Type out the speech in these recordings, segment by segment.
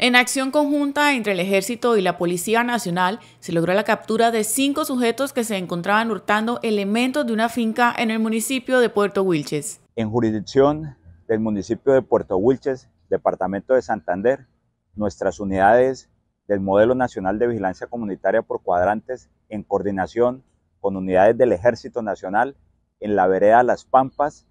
En acción conjunta entre el Ejército y la Policía Nacional, se logró la captura de cinco sujetos que se encontraban hurtando elementos de una finca en el municipio de Puerto Wilches. En jurisdicción del municipio de Puerto Wilches, departamento de Santander, nuestras unidades del Modelo Nacional de Vigilancia Comunitaria por Cuadrantes, en coordinación con unidades del Ejército Nacional, en la vereda Las Pampas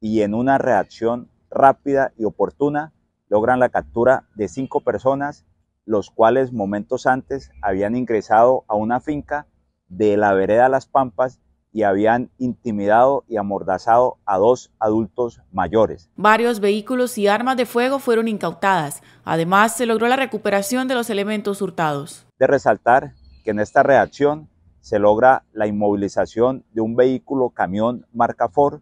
y en una reacción rápida y oportuna, logran la captura de cinco personas, los cuales momentos antes habían ingresado a una finca de la vereda Las Pampas y habían intimidado y amordazado a dos adultos mayores. Varios vehículos y armas de fuego fueron incautadas. Además, se logró la recuperación de los elementos hurtados. De resaltar que en esta reacción se logra la inmovilización de un vehículo camión marca Ford,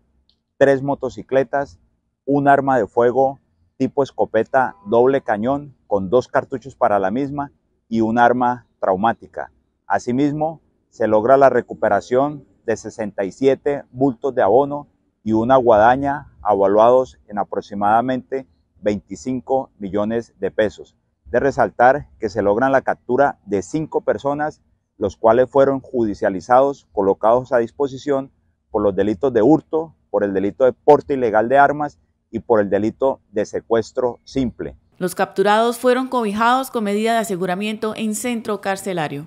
tres motocicletas, un arma de fuego tipo escopeta doble cañón con dos cartuchos para la misma y un arma traumática. Asimismo, se logra la recuperación de 67 bultos de abono y una guadaña avaluados en aproximadamente 25 millones de pesos. De resaltar que se logran la captura de cinco personas, los cuales fueron judicializados, colocados a disposición por los delitos de hurto, por el delito de porte ilegal de armas y por el delito de secuestro simple. Los capturados fueron cobijados con medida de aseguramiento en centro carcelario.